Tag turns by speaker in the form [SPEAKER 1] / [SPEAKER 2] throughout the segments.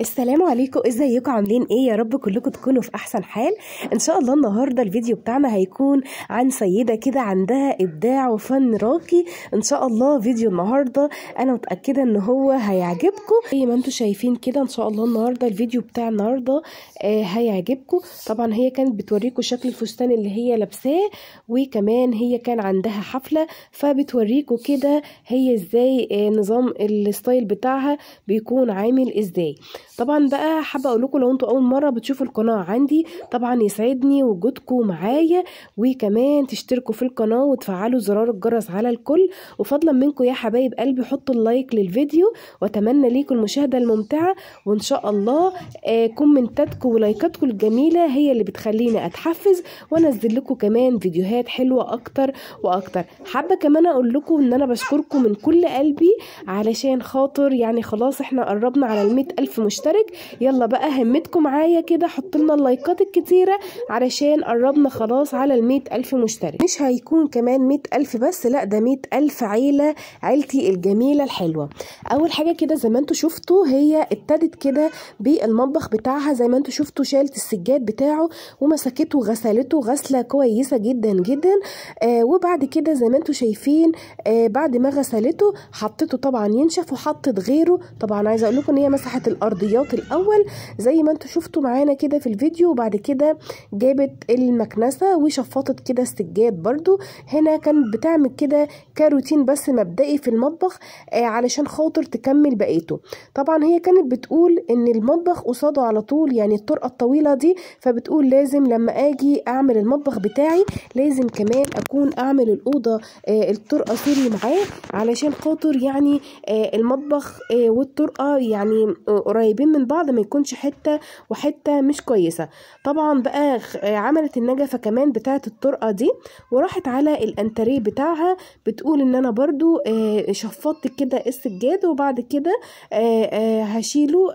[SPEAKER 1] السلام عليكم ازيكم عاملين ايه يا رب كلكم تكونوا في احسن حال ان شاء الله النهارده الفيديو بتاعنا هيكون عن سيده كده عندها ابداع وفن راقي ان شاء الله فيديو النهارده انا متاكده ان هو هيعجبكم زي ما انتم شايفين كده ان شاء الله النهارده الفيديو بتاع النهارده آه هيعجبكم طبعا هي كانت بتوريكم شكل الفستان اللي هي لابساه وكمان هي كان عندها حفله فبتوريكم كده هي ازاي آه نظام الستايل بتاعها بيكون عامل ازاي طبعا بقى حابه اقول لكم لو انتوا اول مره بتشوفوا القناه عندي طبعا يسعدني وجودكم معايا وكمان تشتركوا في القناه وتفعلوا زرار الجرس على الكل وفضلا منكم يا حبايب قلبي حطوا اللايك للفيديو واتمنى ليكم المشاهده الممتعه وان شاء الله آه كومنتاتكم ولايكاتكم الجميله هي اللي بتخليني اتحفز وانزل لكم كمان فيديوهات حلوه اكتر واكتر حابه كمان اقول لكم ان انا بشكركم من كل قلبي علشان خاطر يعني خلاص احنا قربنا على ال ألف مشترك مشترك يلا بقى همتكم معايا كده حطوا لنا اللايكات الكتيره علشان قربنا خلاص على ال ألف مشترك مش هيكون كمان مية ألف بس لا ده مية ألف عيله عيلتي الجميله الحلوه اول حاجه كده زي ما انتوا شفتوا هي ابتدت كده بالمطبخ بتاعها زي ما انتوا شفتوا شالت السجاد بتاعه ومسكته وغسلته غسله كويسه جدا جدا آه وبعد كده زي ما انتوا شايفين آه بعد ما غسلته حطيته طبعا ينشف وحطت غيره طبعا عايزه اقول لكم ان هي مسحت الارضيات الاحتياطي الاول زي ما انتوا شفتوا معانا كده في الفيديو وبعد كده جابت المكنسه وشفطت كده السجاد برده هنا كانت بتعمل كده كروتين بس مبدئي في المطبخ آه علشان خاطر تكمل بقيته طبعا هي كانت بتقول ان المطبخ قصاده على طول يعني الطرقه الطويله دي فبتقول لازم لما اجي اعمل المطبخ بتاعي لازم كمان اكون اعمل الاوضه آه الطرقه سوري معاه علشان خاطر يعني آه المطبخ آه والطرقه يعني قريبين قريبين من بعض ما يكونش حته وحته مش كويسه طبعا بقى عملت النجفه كمان بتاعه الطرقه دي وراحت على الانتريه بتاعها بتقول ان انا برضو آه، شفطت كده السجاد وبعد كده آه، آه، هشيله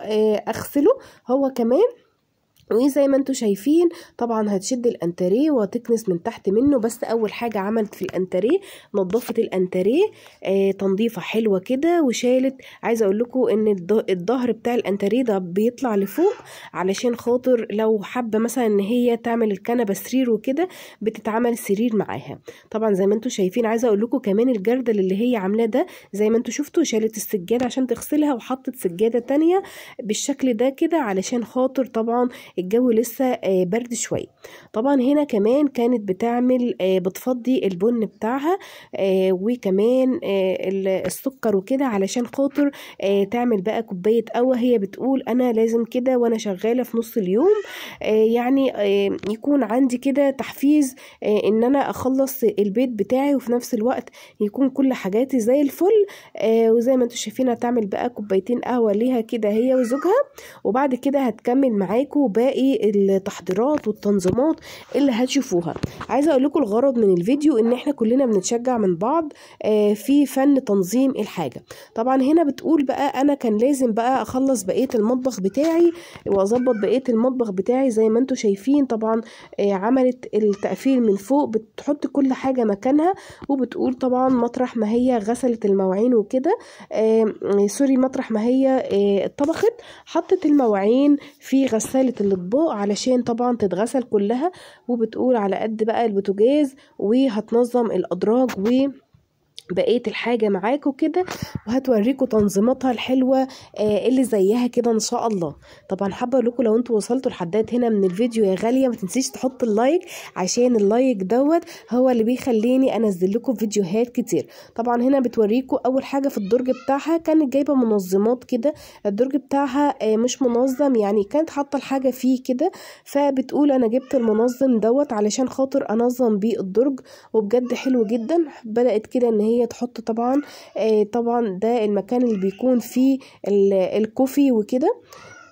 [SPEAKER 1] اغسله هو كمان وزي ما انتم شايفين طبعا هتشد الانتريه وتكنس من تحت منه بس اول حاجه عملت في الانتريه نظفت الانتريه آه تنظيفه حلوه كده وشالت عايزه اقول لكم ان الظهر بتاع الانتريه ده بيطلع لفوق علشان خاطر لو حابه مثلا ان هي تعمل الكنبه سرير وكده بتتعمل سرير معاها طبعا زي ما انتم شايفين عايزه اقول لكم كمان الجردل اللي هي عاملاه ده زي ما انتم شفتوا شالت السجاده عشان تغسلها وحطت سجاده تانية بالشكل ده كده علشان خاطر طبعا الجو لسه آه، برد شويه طبعا هنا كمان كانت بتعمل آه، بتفضي البن بتاعها آه، وكمان السكر وكده علشان خاطر تعمل بقى كوبايه قهوه هي بتقول انا لازم كده وانا شغاله في نص اليوم يعني يكون عندي كده تحفيز ان انا اخلص البيت بتاعي وفي نفس الوقت يكون كل حاجاتي زي الفل وزي ما انتم شايفين هتعمل بقى كوبايتين قهوه ليها كده هي وزوجها وبعد كده هتكمل معاكم باقي التحضيرات والتنظيمات اللي هتشوفوها عايزه اقول لكم الغرض من الفيديو ان احنا كلنا بنتشجع من بعض آه، في فن تنظيم الحاجه طبعا هنا بتقول بقى انا كان لازم بقى اخلص بقيه المطبخ بتاعي واظبط بقيه المطبخ بتاعي زي ما انتم شايفين طبعا آه، عملت التقفيل من فوق بتحط كل حاجه مكانها وبتقول طبعا مطرح ما هي غسلت المواعين وكده آه، سوري مطرح ما هي طبخت حطت المواعين في غساله الاطباق علشان طبعا تتغسل كلها وبتقول على قد بقى البوتاجاز وهتنظم الادراج و بقيه الحاجه معاكم كده وهتوريكم تنظيماتها الحلوه آه، اللي زيها كده ان شاء الله طبعا حابه اقول لكم لو انتوا وصلتوا لحد هنا من الفيديو يا غاليه ما تنسيش تحط اللايك عشان اللايك دوت هو اللي بيخليني انزل لكم فيديوهات كتير طبعا هنا بتوريكم اول حاجه في الدرج بتاعها كانت جايبه منظمات كده الدرج بتاعها آه، مش منظم يعني كانت حاطه الحاجه فيه كده فبتقول انا جبت المنظم دوت علشان خاطر انظم بيه الدرج وبجد حلو جدا بدات كده ان هي هي تحط طبعا آه، طبعا ده المكان اللي بيكون فيه الكوفي وكده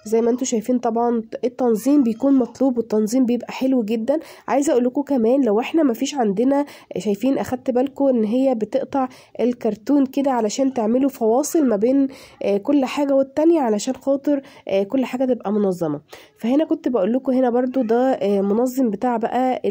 [SPEAKER 1] زي ما انتم شايفين طبعا التنظيم بيكون مطلوب والتنظيم بيبقى حلو جدا عايزه اقول لكم كمان لو احنا مفيش عندنا شايفين اخدت بالكم ان هي بتقطع الكرتون كده علشان تعملوا فواصل ما بين آه، كل حاجه والتانيه علشان خاطر آه، كل حاجه تبقى منظمه فهنا كنت بقول لكم هنا برده ده آه، منظم بتاع بقى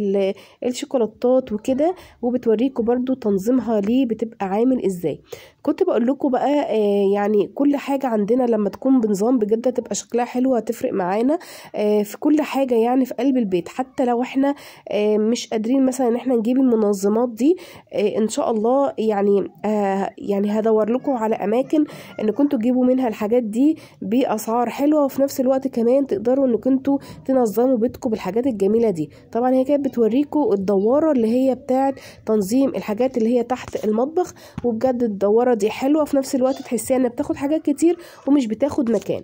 [SPEAKER 1] الشوكولاتات وكده وبتوريكم برده تنظيمها ليه بتبقى عامل ازاي كنت بقول لكم بقى يعني كل حاجه عندنا لما تكون بنظام بجد تبقى شكلها شكلها حلو هتفرق معانا آه، في كل حاجه يعني في قلب البيت حتى لو احنا آه، مش قادرين مثلا ان احنا نجيب المنظمات دي آه، ان شاء الله يعني يعني هدور لكم على اماكن ان كنتوا تجيبوا منها الحاجات دي باسعار حلوه وفي نفس الوقت كمان تقدروا ان كنتوا تنظموا بيتكم بالحاجات الجميله دي طبعا هي كانت بتوريكم الدواره اللي هي بتاعه تنظيم الحاجات اللي هي تحت المطبخ وبجد الدواره دي حلوه في نفس الوقت تحسيها انها بتاخد حاجات كتير ومش بتاخد مكان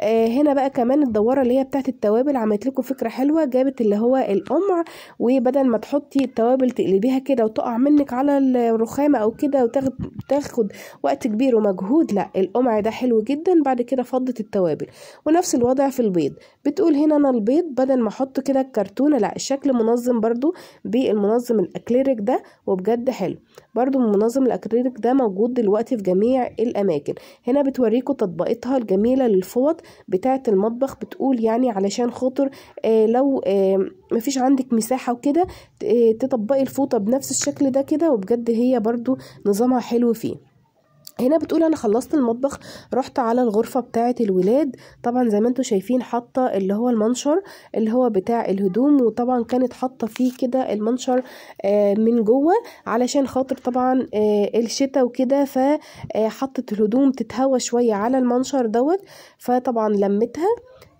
[SPEAKER 1] آه، هنا بقى كمان الدواره اللي هي بتاعت التوابل عملت لكم فكره حلوه جابت اللي هو القمع وبدل ما تحطي التوابل تقلبيها كده وتقع منك على الرخامه او كده وتاخد وقت كبير ومجهود لا القمع ده حلو جدا بعد كده فضت التوابل ونفس الوضع في البيض بتقول هنا انا البيض بدل ما احط كده الكرتونه لا الشكل منظم برضو بالمنظم الاكليريك ده وبجد حلو برضو منظم الاكريليك ده موجود دلوقتي في جميع الاماكن هنا بتوريكم تطبيقتها الجميله للفوط بتاعه المطبخ بتقول يعني علشان خاطر آه لو آه مفيش عندك مساحه وكده آه تطبقي الفوطه بنفس الشكل ده كده وبجد هي برضو نظامها حلو فيه هنا بتقول انا خلصت المطبخ رحت على الغرفة بتاعة الولاد طبعا زي ما انتوا شايفين حاطة اللي هو المنشر اللي هو بتاع الهدوم وطبعا كانت حاطة فيه كده المنشر آه، من جوه علشان خاطر طبعا آه، الشتاء وكده فحطت آه، الهدوم تتهوى شوية على المنشر دوت فطبعا لمتها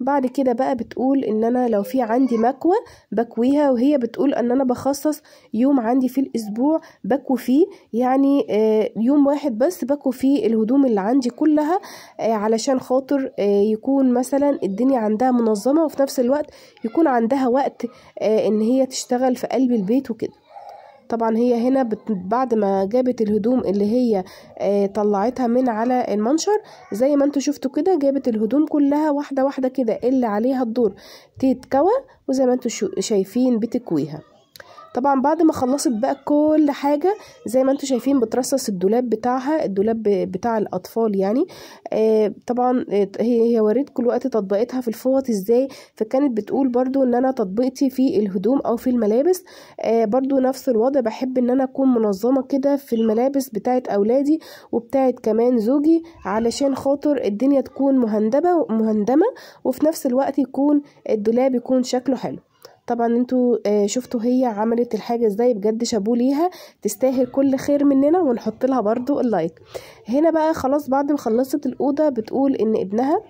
[SPEAKER 1] بعد كده بقى بتقول ان انا لو في عندي مكوى بكويها وهي بتقول ان انا بخصص يوم عندي في الاسبوع بكو فيه يعني آه، يوم واحد بس بكو فيه الهدوم اللي عندي كلها آه، علشان خاطر آه، يكون مثلا الدنيا عندها منظمه وفي نفس الوقت يكون عندها وقت ان هي تشتغل في قلب البيت وكده طبعا هي هنا بعد ما جابت الهدوم اللي هي آه، طلعتها من على المنشر زي ما انتوا شفتوا كده جابت الهدوم كلها واحدة واحدة كده اللي عليها الدور تتكوى وزي ما انتوا شايفين بتكويها طبعا بعد ما خلصت بقى كل حاجة زي ما انتم شايفين بترصص الدولاب بتاعها الدولاب بتاع الأطفال يعني آه، طبعا آه، هي هي كل وقت تطبيقتها في الفوط ازاي فكانت بتقول برضو ان انا تطبيقتي في الهدوم او في الملابس آه، برضو نفس الوضع بحب ان انا اكون منظمة كده في الملابس بتاعت اولادي وبتاعت كمان زوجي علشان خاطر الدنيا تكون مهندبة مهندمة وفي نفس الوقت يكون الدولاب يكون شكله حلو طبعا انتوا آه، شفتوا هي عملت الحاجه ازاي بجد شابوه ليها تستاهل كل خير مننا ونحط لها برضو اللايك هنا بقى خلاص بعد ما خلصت الاوضه بتقول ان ابنها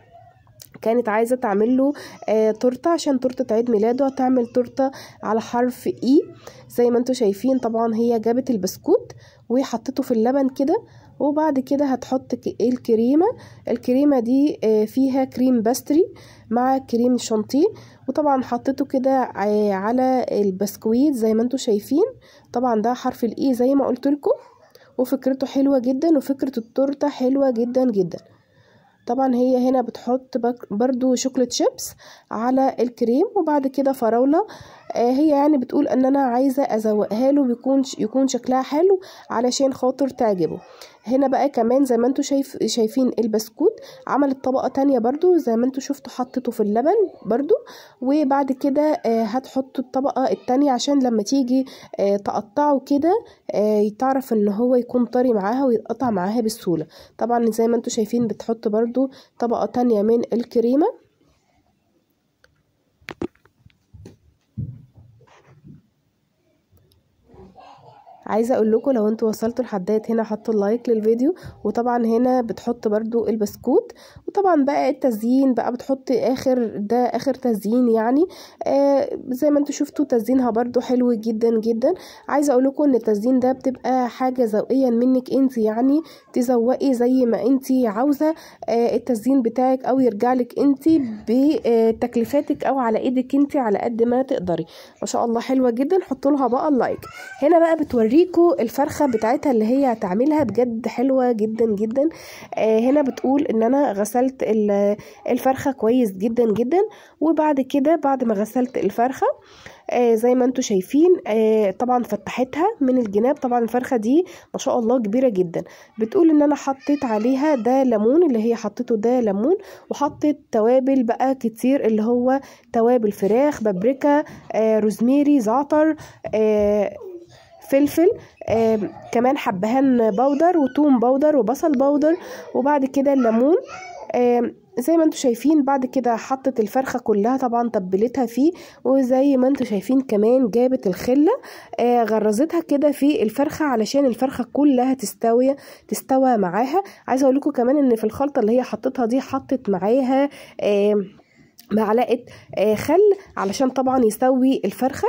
[SPEAKER 1] كانت عايزه تعمل له آه تورته عشان تورته عيد ميلاده هتعمل تورته على حرف اي e. زي ما انتوا شايفين طبعا هي جابت البسكوت وحطيته في اللبن كده وبعد كده هتحط إيه الكريمة الكريمة دي آه، فيها كريم باستري مع كريم شانتيه وطبعا حطيته كده آه، على البسكويت زي ما انتوا شايفين طبعا ده حرف الاي زي ما قلت لكم وفكرته حلوة جدا وفكرة التورتة حلوة جدا جدا طبعا هي هنا بتحط برضو شوكليت شيبس على الكريم وبعد كده فراولة آه، هي يعني بتقول ان انا عايزه ازوقها له بيكون يكون شكلها حلو علشان خاطر تعجبه هنا بقى كمان زي ما انتوا شايف شايفين البسكوت عملت طبقه تانية برضو زي ما انتوا شفتوا حطيته في اللبن برضو وبعد كده آه، هتحط الطبقه التانية عشان لما تيجي آه، تقطعه كده تعرف ان هو يكون طري معاها ويتقطع معاها بسهوله طبعا زي ما انتوا شايفين بتحط برضو طبقه تانية من الكريمه عايزه اقول لكم لو انتوا وصلتوا لحد هنا حطوا اللايك للفيديو وطبعا هنا بتحط برضو البسكوت وطبعا بقى التزيين بقى بتحط اخر ده اخر تزيين يعني آه زي ما انتوا شفتوا تزيينها برضو حلو جدا جدا عايزه اقول لكم ان التزيين ده بتبقى حاجه ذوقيا منك انت يعني تزوقي زي ما انت عاوزه آه التزيين بتاعك او يرجع لك انت بتكلفاتك او على ايدك انت على قد ما تقدري ما شاء الله حلوه جدا حطوا لها بقى اللايك هنا بقى بتوريك هوريكو الفرخة بتاعتها اللي هي تعملها بجد حلوة جدا جدا آه هنا بتقول ان انا غسلت الفرخة كويس جدا جدا وبعد كده بعد ما غسلت الفرخة آه زي ما انتم شايفين آه طبعا فتحتها من الجناب طبعا الفرخة دي ما شاء الله كبيرة جدا بتقول ان انا حطيت عليها ده ليمون اللي هي حطيته ده ليمون وحطيت توابل بقى كتير اللي هو توابل فراخ بابريكا آه روزميري زعتر آه فلفل آه كمان حبهان بودر وتوم بودر وبصل بودر وبعد كده الليمون آه زي ما انتوا شايفين بعد كده حطت الفرخة كلها طبعا تبلتها فيه وزي ما انتوا شايفين كمان جابت الخلة آه غرزتها كده في الفرخة علشان الفرخة كلها تستوي تستوى معاها عايزة لكم كمان ان في الخلطة اللي هي حطتها دي حطت معاها آه معلقة آه خل علشان طبعا يسوي الفرخة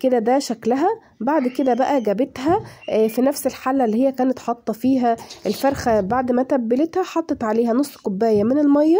[SPEAKER 1] كده ده شكلها بعد كده بقى جابتها آه، في نفس الحله اللي هي كانت حاطه فيها الفرخه بعد ما تبلتها حطت عليها نص كوبايه من الميه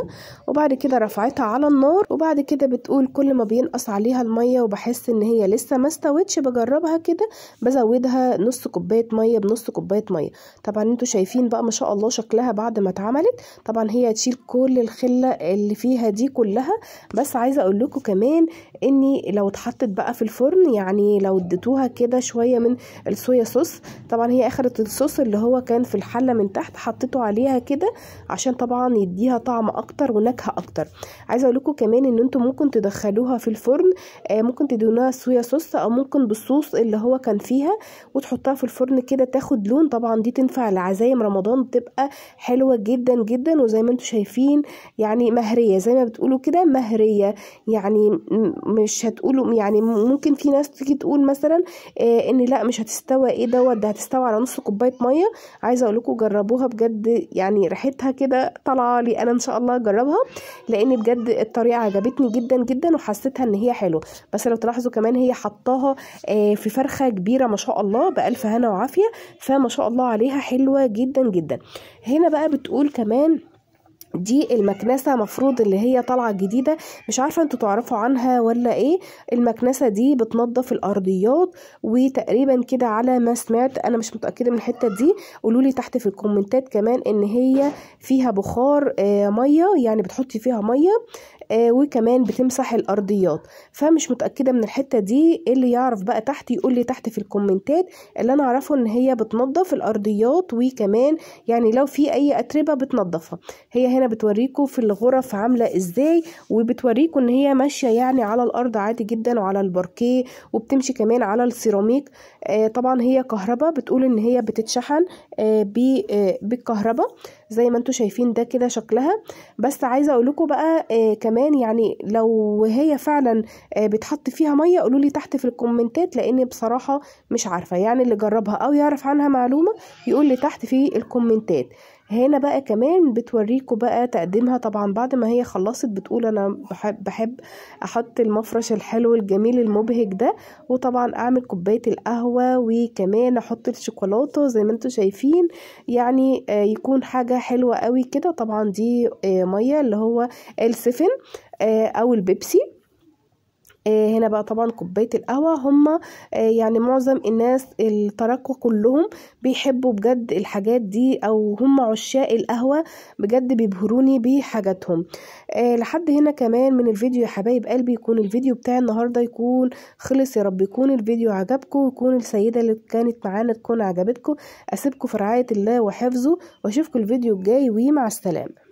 [SPEAKER 1] وبعد كده رفعتها على النار وبعد كده بتقول كل ما بينقص عليها الميه وبحس ان هي لسه ما استوتش بجربها كده بزودها نص كوبايه ميه بنص كوبايه ميه طبعا انتوا شايفين بقى ما شاء الله شكلها بعد ما اتعملت طبعا هي هتشيل كل الخله اللي فيها دي كلها بس عايزه اقول لكم كمان اني لو اتحطت بقى في الفرن يعني لو اديتوها كده كده شويه من الصويا صوص طبعا هي اخدت الصوص اللي هو كان في الحله من تحت حطيته عليها كده عشان طبعا يديها طعم اكتر ونكهه اكتر عايزه اقول لكم كمان ان انتم ممكن تدخلوها في الفرن آه ممكن تدونها صويا صوص او ممكن بالصوص اللي هو كان فيها وتحطها في الفرن كده تاخد لون طبعا دي تنفع لعزايم رمضان بتبقى حلوه جدا جدا وزي ما انتم شايفين يعني مهريه زي ما بتقولوا كده مهريه يعني مش هتقولوا يعني ممكن في ناس تيجي تقول مثلا آه ان لا مش هتستوى ايه دوت ده هتستوى على نص كوبايه ميه عايزه اقول لكم جربوها بجد يعني ريحتها كده طالعه لي انا ان شاء الله هجربها لان بجد الطريقه عجبتني جدا جدا وحسيتها ان هي حلوه بس لو تلاحظوا كمان هي حطاها آه في فرخه كبيره ما شاء الله بالف هنا وعافيه فما شاء الله عليها حلوه جدا جدا هنا بقى بتقول كمان دي المكنسة مفروض اللي هي طالعة جديدة مش عارفة انتوا تعرفوا عنها ولا ايه المكنسة دي بتنظف الارضيات وتقريبا كده على ما سمعت انا مش متأكدة من الحتة دي قولولي تحت في الكومنتات كمان ان هي فيها بخار آه مية يعني بتحطي فيها مية آه، وكمان بتمسح الارضيات فمش متاكده من الحته دي اللي يعرف بقى تحت يقول لي تحت في الكومنتات اللي انا اعرفه ان هي بتنظف الارضيات وكمان يعني لو في اي اتربه بتنظفها هي هنا بتوريكم في الغرف عامله ازاي وبتوريكم ان هي ماشيه يعني على الارض عادي جدا وعلى الباركيه وبتمشي كمان على السيراميك آه طبعا هي كهرباء بتقول ان هي بتتشحن آه، آه، بالكهرباء زي ما انتم شايفين ده كده شكلها بس عايزه اقول لكم بقى آه، كمان يعني لو هي فعلا بتحط فيها ميه قولوا لي تحت في الكومنتات لان بصراحه مش عارفه يعني اللي جربها او يعرف عنها معلومه يقول لي تحت في الكومنتات هنا بقى كمان بتوريكوا بقى تقديمها طبعا بعد ما هي خلصت بتقول انا بحب, بحب احط المفرش الحلو الجميل المبهج ده وطبعا اعمل كوبايه القهوه وكمان احط الشوكولاته زي ما انتم شايفين يعني آه، يكون حاجه حلوه قوي كده طبعا دي آه، ميه اللي هو السفن آه، او البيبسي آه، هنا بقى طبعا كوبايه القهوه هم آه، يعني معظم الناس التركوة كلهم بيحبوا بجد الحاجات دي او هم عشاق القهوه بجد بيبهروني بحاجاتهم آه، لحد هنا كمان من الفيديو يا حبايب قلبي يكون الفيديو بتاع النهارده يكون خلص يا رب يكون الفيديو عجبكم ويكون السيده اللي كانت معانا تكون عجبتكم اسيبكم في رعايه الله وحفظه واشوفكم الفيديو الجاي ومع السلامه